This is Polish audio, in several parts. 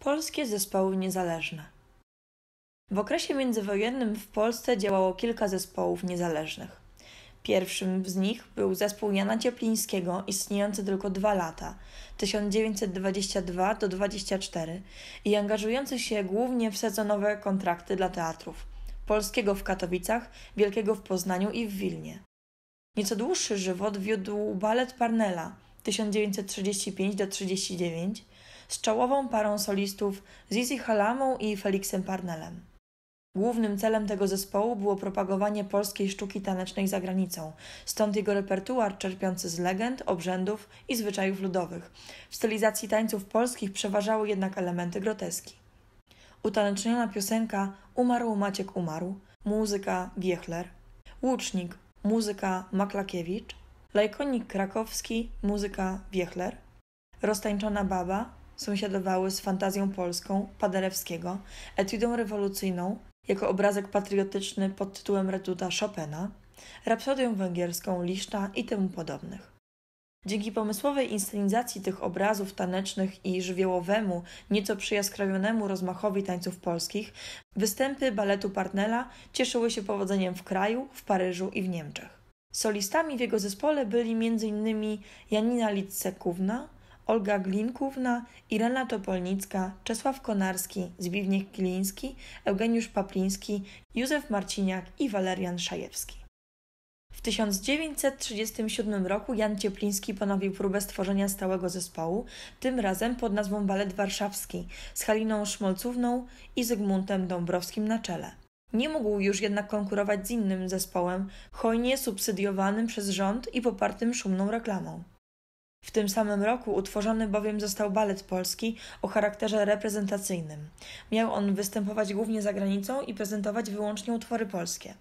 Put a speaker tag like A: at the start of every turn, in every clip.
A: Polskie zespoły niezależne. W okresie międzywojennym w Polsce działało kilka zespołów niezależnych. Pierwszym z nich był zespół Jana Cieplińskiego, istniejący tylko dwa lata 1922 24 i angażujący się głównie w sezonowe kontrakty dla teatrów polskiego w Katowicach, wielkiego w Poznaniu i w Wilnie. Nieco dłuższy żywot wiódł balet Parnella 1935-39 z czołową parą solistów Zizi Halamą i Felixem Parnelem. Głównym celem tego zespołu było propagowanie polskiej sztuki tanecznej za granicą, stąd jego repertuar czerpiący z legend, obrzędów i zwyczajów ludowych. W stylizacji tańców polskich przeważały jednak elementy groteski. Utaneczniona piosenka Umarł Maciek Umarł, muzyka Giechler, Łucznik, muzyka Maklakiewicz, Lajkonik Krakowski, muzyka Wiechler, Roztańczona Baba, sąsiadowały z fantazją polską Paderewskiego, etiudą rewolucyjną jako obrazek patriotyczny pod tytułem Reduta Chopina, rapsodią węgierską Liszta i temu podobnych. Dzięki pomysłowej inscenizacji tych obrazów tanecznych i żywiołowemu, nieco przyjaskrawionemu rozmachowi tańców polskich, występy baletu Partnela cieszyły się powodzeniem w kraju, w Paryżu i w Niemczech. Solistami w jego zespole byli m.in. Janina Litsekówna, Olga Glinkówna, Irena Topolnicka, Czesław Konarski, Zbigniew Kiliński, Eugeniusz Papliński, Józef Marciniak i Walerian Szajewski. W 1937 roku Jan Ciepliński ponowił próbę stworzenia stałego zespołu, tym razem pod nazwą Balet Warszawski, z Haliną Szmolcówną i Zygmuntem Dąbrowskim na czele. Nie mógł już jednak konkurować z innym zespołem, hojnie subsydiowanym przez rząd i popartym szumną reklamą. W tym samym roku utworzony bowiem został balet polski o charakterze reprezentacyjnym. Miał on występować głównie za granicą i prezentować wyłącznie utwory polskie.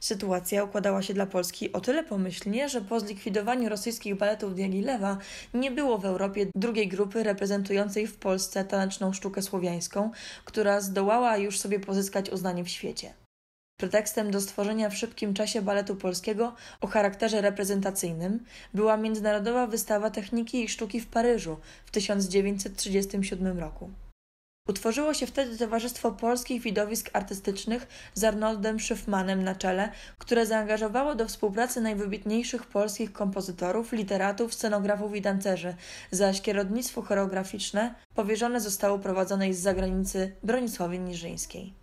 A: Sytuacja układała się dla Polski o tyle pomyślnie, że po zlikwidowaniu rosyjskich baletów Diagilewa nie było w Europie drugiej grupy reprezentującej w Polsce taneczną sztukę słowiańską, która zdołała już sobie pozyskać uznanie w świecie. Pretekstem do stworzenia w szybkim czasie baletu polskiego o charakterze reprezentacyjnym była Międzynarodowa Wystawa Techniki i Sztuki w Paryżu w 1937 roku. Utworzyło się wtedy Towarzystwo Polskich Widowisk Artystycznych z Arnoldem Szyfmanem na czele, które zaangażowało do współpracy najwybitniejszych polskich kompozytorów, literatów, scenografów i tancerzy, zaś kierownictwo choreograficzne powierzone zostało prowadzonej z zagranicy Bronisławie Niżyńskiej.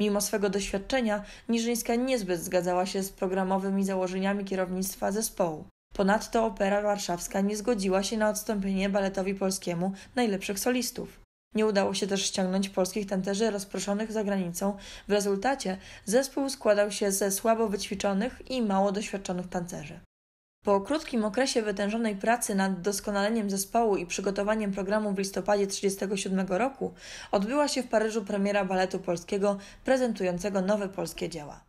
A: Mimo swego doświadczenia, Niżyńska niezbyt zgadzała się z programowymi założeniami kierownictwa zespołu. Ponadto Opera Warszawska nie zgodziła się na odstąpienie baletowi polskiemu najlepszych solistów. Nie udało się też ściągnąć polskich tancerzy rozproszonych za granicą. W rezultacie zespół składał się ze słabo wyćwiczonych i mało doświadczonych tancerzy. Po krótkim okresie wytężonej pracy nad doskonaleniem zespołu i przygotowaniem programu w listopadzie 1937 roku odbyła się w Paryżu premiera baletu polskiego prezentującego nowe polskie dzieła.